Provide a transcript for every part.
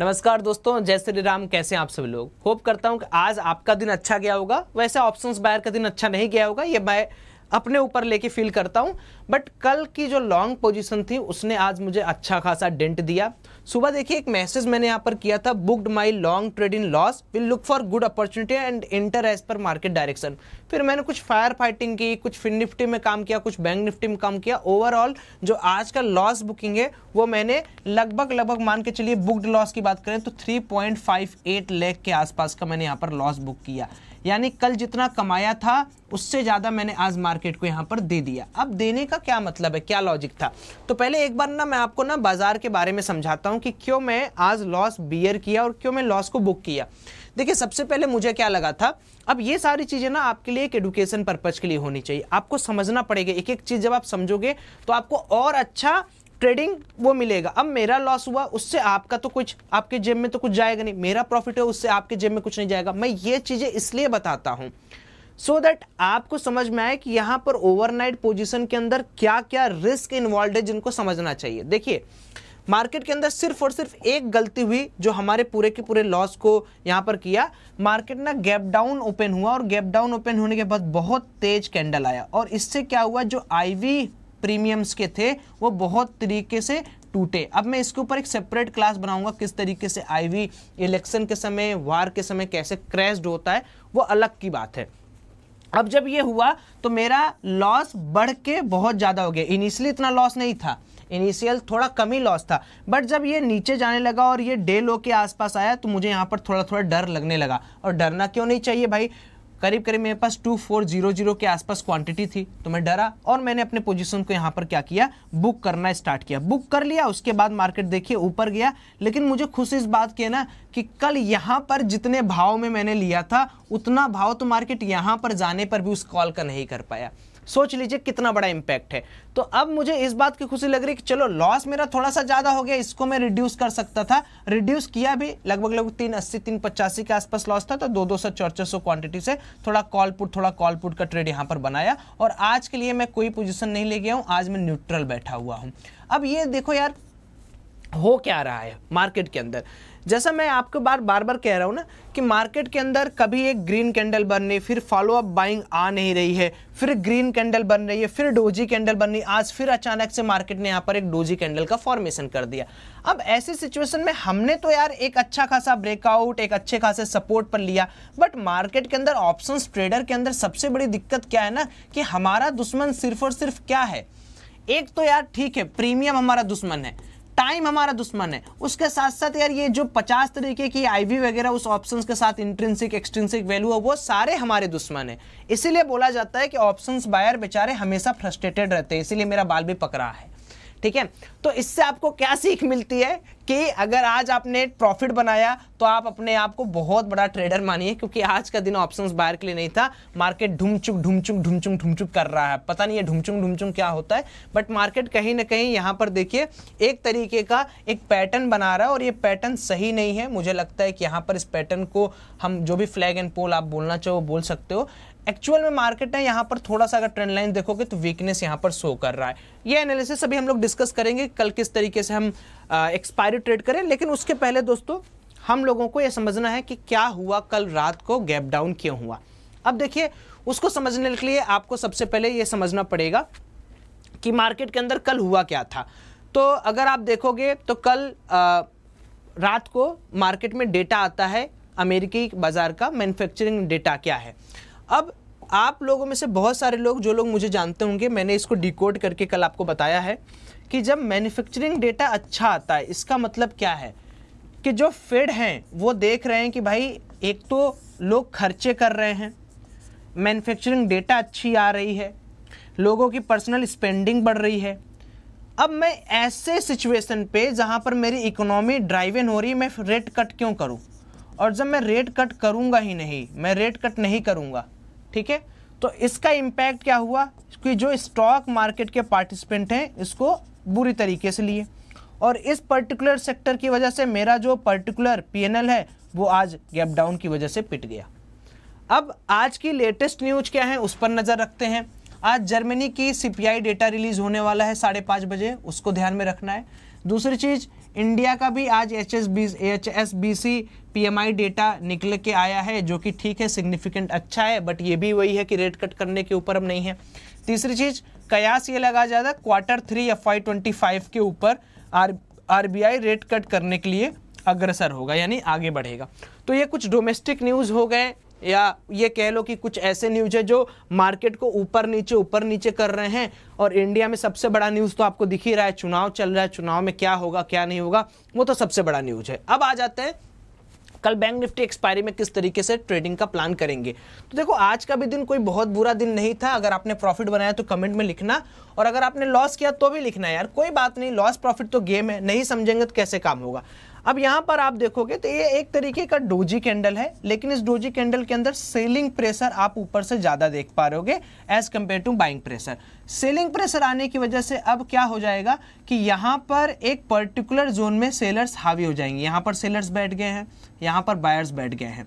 नमस्कार दोस्तों जय श्री राम कैसे हैं आप सभी लोग होप करता हूं कि आज आपका दिन अच्छा गया होगा वैसे ऑप्शंस बायर का दिन अच्छा नहीं गया होगा ये मैं अपने ऊपर लेके फील करता हूं बट कल की जो लॉन्ग पोजीशन थी उसने आज मुझे अच्छा खासा डेंट दिया सुबह देखिए एक मैसेज मैंने यहाँ पर किया था booked my long trade in loss will look for good opportunity and enter as per market direction फिर मैंने कुछ फायर फाइटिंग की कुछ फिन निफ्टी में काम किया कुछ बैंक निफ्टी में काम किया ओवरऑल जो आज का लॉस बुकिंग है वो मैंने लगभग लगभग मान के चलिए बुकड लॉस की बात करें तो 3.58 लेख के आसपास का मैंने यहाँ पर लॉस बुक किया यानी कल जितना कमाया था उससे ज़्यादा मैंने आज मार्केट को यहाँ पर दे दिया अब देने का का क्या मतलब है क्या लॉजिक था तो पहले एक बार ना मैं आपको ना बाज़ार के बारे में समझाता हूँ कि क्यों मैं आज लॉस बियर किया और क्यों मैं लॉस को बुक किया देखिए सबसे पहले मुझे क्या लगा था अब ये सारी चीज़ें ना आपके लिए एक एडुकेशन पर्पज़ के लिए होनी चाहिए आपको समझना पड़ेगा एक एक चीज़ जब आप समझोगे तो आपको और अच्छा ट्रेडिंग वो मिलेगा अब मेरा लॉस हुआ उससे आपका तो कुछ आपके जेब में तो कुछ जाएगा नहीं मेरा प्रॉफिट है उससे आपके जेब में कुछ नहीं जाएगा मैं ये चीज़ें इसलिए बताता हूँ सो so दैट आपको समझ में आए कि यहाँ पर ओवरनाइट पोजीशन के अंदर क्या क्या रिस्क इन्वॉल्व है जिनको समझना चाहिए देखिए मार्केट के अंदर सिर्फ और सिर्फ एक गलती हुई जो हमारे पूरे के पूरे लॉस को यहाँ पर किया मार्केट ना गैप डाउन ओपन हुआ और गैप डाउन ओपन होने के बाद बहुत तेज कैंडल आया और इससे क्या हुआ जो आई प्रीमियम्स के थे वो बहुत तरीके से टूटे अब मैं इसके ऊपर एक सेपरेट क्लास बनाऊंगा किस तरीके से आईवी इलेक्शन के समय वार के समय कैसे क्रैश्ड होता है वो अलग की बात है अब जब ये हुआ तो मेरा लॉस बढ़ के बहुत ज़्यादा हो गया इनिशियली इतना लॉस नहीं था इनिशियल थोड़ा कम ही लॉस था बट जब ये नीचे जाने लगा और ये डे लो के आसपास आया तो मुझे यहाँ पर थोड़ा थोड़ा डर लगने लगा और डरना क्यों नहीं चाहिए भाई करीब करीब मेरे पास टू फोर जीरो जीरो के आसपास क्वांटिटी थी तो मैं डरा और मैंने अपने पोजीशन को यहाँ पर क्या किया बुक करना स्टार्ट किया बुक कर लिया उसके बाद मार्केट देखिए ऊपर गया लेकिन मुझे खुशी इस बात की है ना कि कल यहाँ पर जितने भाव में मैंने लिया था उतना भाव तो मार्केट यहाँ पर जाने पर भी उस कॉल का नहीं कर पाया सोच लीजिए कितना बड़ा इम्पैक्ट है तो अब मुझे इस बात की खुशी लग रही है कि चलो लॉस मेरा थोड़ा सा ज़्यादा हो गया इसको मैं रिड्यूस कर सकता था रिड्यूस किया भी लगभग लगभग तीन अस्सी तीन पचासी के आसपास लॉस था तो दो दो सौ चौर सौ क्वान्टिटी से थोड़ा कॉल पुट थोड़ा कॉल पुट का ट्रेड यहाँ पर बनाया और आज के लिए मैं कोई पोजिशन नहीं ले गया हूँ आज मैं न्यूट्रल बैठा हुआ हूँ अब ये देखो यार हो क्या रहा है मार्केट के अंदर जैसा मैं आपको बार बार बार कह रहा हूँ ना कि मार्केट के अंदर कभी एक ग्रीन कैंडल बन रही फिर फॉलो अप बाइंग आ नहीं रही है फिर ग्रीन कैंडल बन रही है फिर डोजी कैंडल बन रही आज फिर अचानक से मार्केट ने यहाँ पर एक डोजी कैंडल का फॉर्मेशन कर दिया अब ऐसी सिचुएशन में हमने तो यार एक अच्छा खासा ब्रेकआउट एक अच्छे खासे सपोर्ट पर लिया बट मार्केट के अंदर ऑप्शन ट्रेडर के अंदर सबसे बड़ी दिक्कत क्या है ना कि हमारा दुश्मन सिर्फ और सिर्फ क्या है एक तो यार ठीक है प्रीमियम हमारा दुश्मन है टाइम हमारा दुश्मन है उसके साथ साथ यार ये जो पचास तरीके की आईवी वगैरह उस ऑप्शंस के साथ इंट्रेंसिक एक्सट्रेंसिक वैल्यू है वो सारे हमारे दुश्मन है इसीलिए बोला जाता है कि ऑप्शंस बायर बेचारे हमेशा फ्रस्ट्रेटेड रहते हैं इसीलिए मेरा बाल भी पकड़ा है ठीक है तो इससे आपको क्या सीख मिलती है कि अगर आज आपने प्रॉफिट बनाया तो आप अपने आप को बहुत बड़ा ट्रेडर मानिए क्योंकि आज का दिन ऑप्शंस बाहर के लिए नहीं था मार्केट ढुमचुक ढुमचुक ढुमचुक ढुमचुक कर रहा है पता नहीं है ढुमचुक ढुमचुक क्या होता है बट मार्केट कहीं ना कहीं यहाँ पर देखिए एक तरीके का एक पैटर्न बना रहा है और ये पैटर्न सही नहीं है मुझे लगता है कि यहाँ पर इस पैटर्न को हम जो भी फ्लैग एंड पोल आप बोलना चाहो बोल सकते हो एक्चुअल में मार्केट है यहाँ पर थोड़ा सा अगर ट्रेंड लाइन देखोगे तो वीकनेस यहाँ पर शो कर रहा है ये एनालिसिस अभी हम लोग डिस्कस करेंगे कल किस तरीके से हम एक्सपायरी ट्रेड करें लेकिन उसके पहले दोस्तों हम लोगों को ये समझना है कि क्या हुआ कल रात को गैप डाउन क्यों हुआ अब देखिए उसको समझने के लिए आपको सबसे पहले ये समझना पड़ेगा कि मार्केट के अंदर कल हुआ क्या था तो अगर आप देखोगे तो कल आ, रात को मार्केट में डेटा आता है अमेरिकी बाज़ार का मैन्युफैक्चरिंग डेटा क्या है अब आप लोगों में से बहुत सारे लोग जो लोग मुझे जानते होंगे मैंने इसको डिकोड करके कल आपको बताया है कि जब मैन्युफैक्चरिंग डेटा अच्छा आता है इसका मतलब क्या है कि जो फेड हैं वो देख रहे हैं कि भाई एक तो लोग खर्चे कर रहे हैं मैन्युफैक्चरिंग डेटा अच्छी आ रही है लोगों की पर्सनल स्पेंडिंग बढ़ रही है अब मैं ऐसे सिचुएशन पे जहाँ पर मेरी इकोनॉमी ड्राइव इन हो रही है मैं रेट कट क्यों करूँ और जब मैं रेट कट करूँगा ही नहीं मैं रेट कट नहीं करूँगा ठीक है तो इसका इम्पैक्ट क्या हुआ कि जो स्टॉक मार्केट के पार्टिसिपेंट हैं इसको बुरी तरीके से लिए और इस पर्टिकुलर सेक्टर की वजह से मेरा जो पर्टिकुलर पीएनएल है वो आज गैप डाउन की वजह से पिट गया अब आज की लेटेस्ट न्यूज क्या है उस पर नज़र रखते हैं आज जर्मनी की सीपीआई डेटा रिलीज होने वाला है साढ़े पाँच बजे उसको ध्यान में रखना है दूसरी चीज़ इंडिया का भी आज H S B H S B C P M I data निकल के आया है जो कि ठीक है सिग्निफिकेंट अच्छा है बट ये भी वही है कि रेट कट करने के ऊपर हम नहीं हैं तीसरी चीज़ कयास ये लगा जाता quarter three F I twenty five के ऊपर R R B I rate cut करने के लिए अग्रसर होगा यानी आगे बढ़ेगा तो ये कुछ डोमेस्टिक न्यूज़ हो गए या ये कह लो कि कुछ ऐसे न्यूज है जो मार्केट को ऊपर नीचे ऊपर नीचे कर रहे हैं और इंडिया में सबसे बड़ा न्यूज़ तो आपको दिख ही रहा है चुनाव चल रहा है चुनाव में क्या होगा क्या नहीं होगा वो तो सबसे बड़ा न्यूज़ है अब आ जाते हैं कल बैंक निफ्टी एक्सपायरी में किस तरीके से ट्रेडिंग का प्लान करेंगे तो देखो आज का भी दिन कोई बहुत बुरा दिन नहीं था अगर आपने प्रॉफिट बनाया तो कमेंट में लिखना और अगर आपने लॉस किया तो भी लिखना यार कोई बात नहीं लॉस प्रॉफिट तो गेम है नहीं समझेंगे तो कैसे काम होगा अब यहाँ पर आप देखोगे तो ये एक तरीके का डोजी कैंडल है लेकिन इस डोजी कैंडल के अंदर सेलिंग प्रेशर आप ऊपर से ज़्यादा देख पा रहे as compare to buying pressure selling pressure आने की वजह से अब क्या हो जाएगा कि यहाँ पर एक पर्टिकुलर जोन में सेलर्स हावी हो जाएंगे यहाँ पर सेलर्स बैठ गए हैं यहाँ पर बायर्स बैठ गए हैं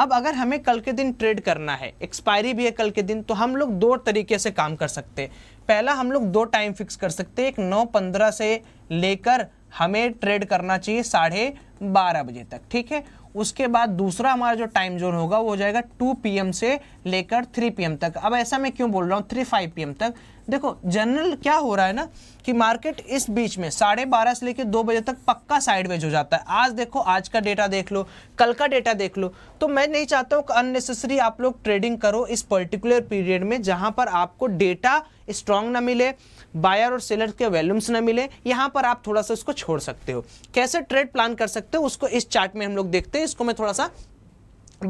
अब अगर हमें कल के दिन ट्रेड करना है एक्सपायरी भी है कल के दिन तो हम लोग दो तरीके से काम कर सकते हैं पहला हम लोग दो टाइम फिक्स कर सकते हैं एक नौ पंद्रह से लेकर हमें ट्रेड करना चाहिए साढ़े बारह बजे तक ठीक है उसके बाद दूसरा हमारा जो टाइम जोन होगा वो हो जाएगा 2 पीएम से लेकर 3 पीएम तक अब ऐसा मैं क्यों बोल रहा हूँ 3 फाइव पीएम तक देखो जनरल क्या हो रहा है ना कि मार्केट इस बीच में साढ़े बारह से लेकर दो बजे तक पक्का साइडवेज हो जाता है आज देखो आज का डेटा देख लो कल का डेटा देख लो तो मैं नहीं चाहता हूँ कि अननेसेसरी आप लोग ट्रेडिंग करो इस पर्टिकुलर पीरियड में जहाँ पर आपको डेटा स्ट्रांग ना मिले बायर और सेलर के वैल्यूम्स ना मिले यहाँ पर आप थोड़ा सा उसको छोड़ सकते हो कैसे ट्रेड प्लान कर सकते हो उसको इस चार्ट में हम लोग देखते हैं इसको मैं थोड़ा सा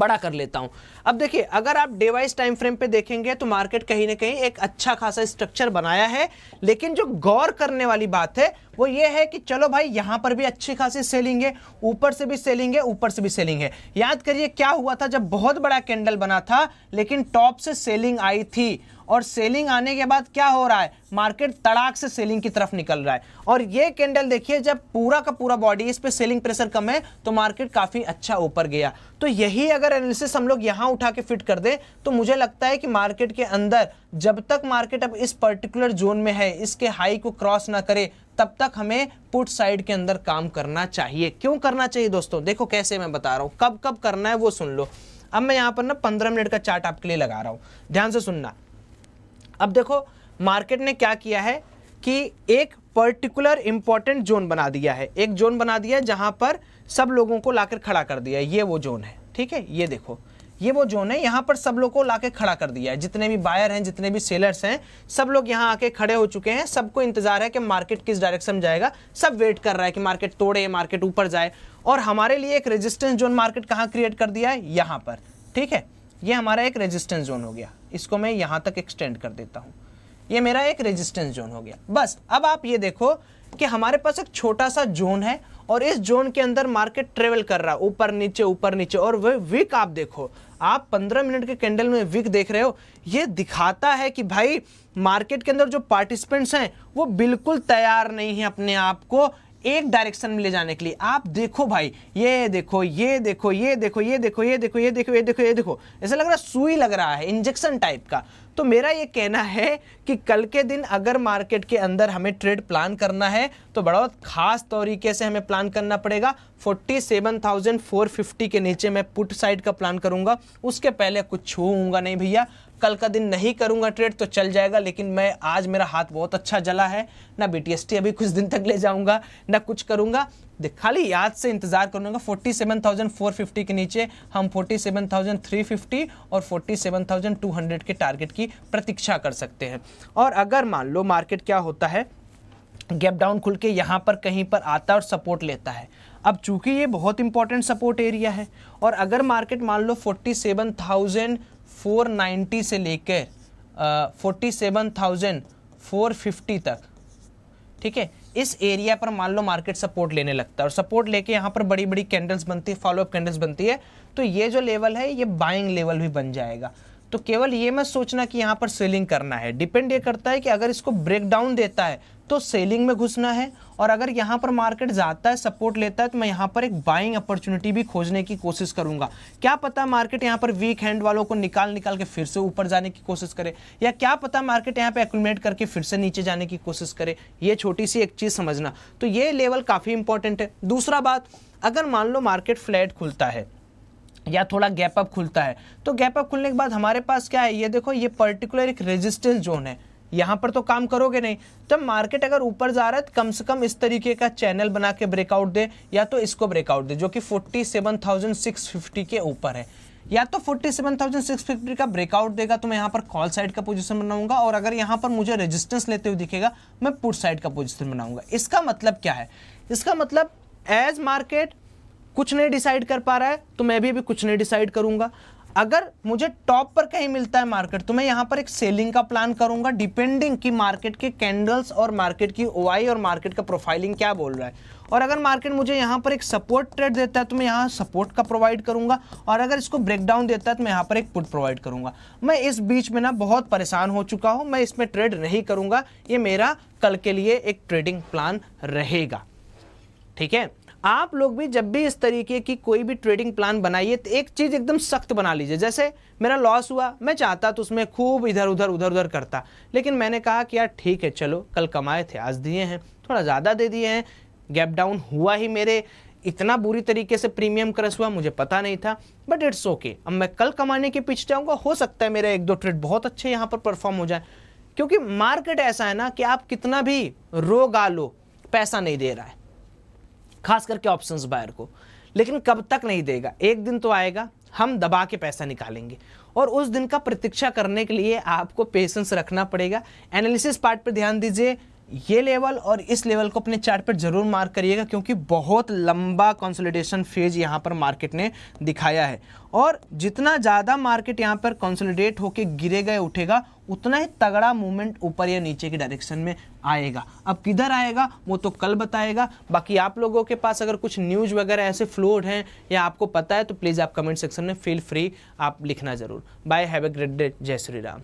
बड़ा कर लेता हूं अब देखिए अगर आप डे वाइज टाइम फ्रेम पे देखेंगे तो मार्केट कहीं ना कहीं एक अच्छा खासा स्ट्रक्चर बनाया है लेकिन जो गौर करने वाली बात है वो ये है कि चलो भाई यहाँ पर भी अच्छी खासी सेलिंग है ऊपर से भी सेलिंग है ऊपर से भी सेलिंग है याद करिए क्या हुआ था जब बहुत बड़ा कैंडल बना था लेकिन टॉप से सेलिंग आई थी और सेलिंग आने के बाद क्या हो रहा है मार्केट तड़ाक से सेलिंग की तरफ निकल रहा है और ये कैंडल देखिए जब पूरा का पूरा बॉडी इस पे सेलिंग प्रेशर कम है तो मार्केट काफ़ी अच्छा ऊपर गया तो यही अगर एनालिसिस हम लोग यहाँ उठा के फिट कर दें तो मुझे लगता है कि मार्केट के अंदर जब तक मार्केट अब इस पर्टिकुलर जोन में है इसके हाई को क्रॉस ना करे तब तक हमें पुट साइड के अंदर काम करना चाहिए क्यों करना चाहिए दोस्तों देखो कैसे मैं बता रहा हूँ कब कब करना है वो सुन लो अब मैं यहाँ पर ना पंद्रह मिनट का चार्ट आपके लिए लगा रहा हूँ ध्यान से सुनना अब देखो मार्केट ने क्या किया है कि एक पर्टिकुलर इंपॉर्टेंट जोन बना दिया है एक जोन बना दिया है जहाँ पर सब लोगों को लाकर खड़ा कर दिया है ये वो जोन है ठीक है ये देखो ये वो जोन है यहाँ पर सब लोग को ला खड़ा कर दिया है जितने भी बायर हैं जितने भी सेलर्स हैं सब लोग यहाँ आके खड़े हो चुके हैं सबको इंतजार है कि मार्केट किस डायरेक्शन में जाएगा सब वेट कर रहा है कि मार्केट तोड़े मार्केट ऊपर जाए और हमारे लिए एक रेजिस्टेंस जोन मार्केट कहाँ क्रिएट कर दिया है यहाँ पर ठीक है ये हमारा एक रेजिस्टेंस जोन हो गया इसको मैं यहाँ तक एक्सटेंड कर देता हूँ ये मेरा एक रेजिस्टेंस जोन हो गया बस अब आप ये देखो कि हमारे पास एक छोटा सा जोन है और इस जोन के अंदर मार्केट ट्रेवल कर रहा है ऊपर नीचे ऊपर नीचे और वह वीक आप देखो आप 15 मिनट के कैंडल में वीक देख रहे हो ये दिखाता है कि भाई मार्केट के अंदर जो पार्टिसिपेंट्स हैं वो बिल्कुल तैयार नहीं है अपने आप को एक डायरेक्शन में ले जाने के लिए आप देखो भाई ये देखो ये देखो ये देखो ये देखो ये देखो ये देखो ये देखो ये देखो ऐसा लग रहा है सुई लग रहा है इंजेक्शन टाइप का तो मेरा ये कहना है कि कल के दिन अगर मार्केट के अंदर हमें ट्रेड प्लान करना है तो बड़ा खास तरीके से हमें प्लान करना पड़ेगा 47,450 के नीचे मैं पुट साइड का प्लान करूंगा उसके पहले कुछ छूंगा नहीं भैया कल का दिन नहीं करूंगा ट्रेड तो चल जाएगा लेकिन मैं आज मेरा हाथ बहुत अच्छा जला है ना बी अभी कुछ दिन तक ले जाऊँगा ना कुछ करूंगा खाली याद से इंतज़ार करूँगा 47,450 के नीचे हम 47,350 और 47,200 के टारगेट की प्रतीक्षा कर सकते हैं और अगर मान लो मार्केट क्या होता है गैप डाउन खुल के यहाँ पर कहीं पर आता है और सपोर्ट लेता है अब चूंकि ये बहुत इंपॉर्टेंट सपोर्ट एरिया है और अगर मार्केट मान लो 47,000 490 से लेकर forty seven thousand four fifty तक ठीक है इस एरिया पर मान लो मार्केट सपोर्ट लेने लगता है और सपोर्ट लेके यहाँ पर बड़ी बड़ी कैंडल्स बनती है फॉलोअप कैंडल्स बनती है तो ये जो लेवल है ये बाइंग लेवल भी बन जाएगा तो केवल ये मत सोचना कि यहाँ पर सेलिंग करना है डिपेंड ये करता है कि अगर इसको ब्रेक डाउन देता है तो सेलिंग में घुसना है और अगर यहाँ पर मार्केट जाता है सपोर्ट लेता है तो मैं यहाँ पर एक बाइंग अपॉर्चुनिटी भी खोजने की कोशिश करूँगा क्या पता मार्केट यहाँ पर वीक हैंड वालों को निकाल निकाल के फिर से ऊपर जाने की कोशिश करे या क्या पता मार्केट यहाँ पर एकुलमेट करके फिर से नीचे जाने की कोशिश करे ये छोटी सी एक चीज़ समझना तो ये लेवल काफ़ी इंपॉर्टेंट है दूसरा बात अगर मान लो मार्केट फ्लैट खुलता है या थोड़ा गैप अप खुलता है तो गैप अप खुलने के बाद हमारे पास क्या है ये देखो ये पर्टिकुलर एक रेजिस्टेंस जोन है यहां पर तो काम करोगे नहीं जब तो मार्केट अगर ऊपर जा रहा है तो कम से कम इस तरीके का चैनल बना के ब्रेकआउट दे या तो इसको ब्रेकआउट दे जो कि 47,650 के ऊपर है या तो 47,650 का ब्रेकआउट देगा तो मैं यहाँ पर कॉल साइड का पोजीशन बनाऊंगा और अगर यहाँ पर मुझे रेजिस्टेंस लेते हुए दिखेगा मैं पुट साइड का पोजीशन बनाऊंगा इसका मतलब क्या है इसका मतलब एज मार्केट कुछ नहीं डिसाइड कर पा रहा है तो मैं भी अभी कुछ नहीं डिसाइड करूंगा अगर मुझे टॉप पर कहीं मिलता है मार्केट तो मैं यहाँ पर एक सेलिंग का प्लान करूंगा डिपेंडिंग कि मार्केट के कैंडल्स और मार्केट की ओ और मार्केट का प्रोफाइलिंग क्या बोल रहा है और अगर मार्केट मुझे यहाँ पर एक सपोर्ट ट्रेड देता है तो मैं यहाँ सपोर्ट का प्रोवाइड करूँगा और अगर इसको ब्रेकडाउन देता है तो मैं यहाँ पर एक पुट प्रोवाइड करूंगा मैं इस बीच में ना बहुत परेशान हो चुका हूँ मैं इसमें ट्रेड नहीं करूँगा ये मेरा कल के लिए एक ट्रेडिंग प्लान रहेगा ठीक है आप लोग भी जब भी इस तरीके की कोई भी ट्रेडिंग प्लान बनाइए तो एक चीज़ एकदम सख्त बना लीजिए जैसे मेरा लॉस हुआ मैं चाहता तो उसमें खूब इधर उधर उधर उधर करता लेकिन मैंने कहा कि यार ठीक है चलो कल कमाए थे आज दिए हैं थोड़ा ज़्यादा दे दिए हैं गैप डाउन हुआ ही मेरे इतना बुरी तरीके से प्रीमियम क्रस हुआ मुझे पता नहीं था बट इट्स ओके अब मैं कल कमाने के पीछे जाऊँगा हो सकता है मेरा एक दो ट्रेड बहुत अच्छे यहाँ पर परफॉर्म हो जाए क्योंकि मार्केट ऐसा है ना कि आप कितना भी रोगा लो पैसा नहीं दे रहा है खास करके ऑप्शंस बायर को लेकिन कब तक नहीं देगा एक दिन तो आएगा हम दबा के पैसा निकालेंगे और उस दिन का प्रतीक्षा करने के लिए आपको पेशेंस रखना पड़ेगा एनालिसिस पार्ट पर ध्यान दीजिए ये लेवल और इस लेवल को अपने चार्ट पर जरूर मार्क करिएगा क्योंकि बहुत लंबा कंसोलिडेशन फेज यहाँ पर मार्केट ने दिखाया है और जितना ज़्यादा मार्केट यहाँ पर कंसोलिडेट होकर गिरेगा या उठेगा उतना ही तगड़ा मूवमेंट ऊपर या नीचे की डायरेक्शन में आएगा अब किधर आएगा वो तो कल बताएगा बाकी आप लोगों के पास अगर कुछ न्यूज़ वगैरह ऐसे फ्लोड हैं या आपको पता है तो प्लीज़ आप कमेंट सेक्शन में फील फ्री आप लिखना ज़रूर bye have a great day जय श्री राम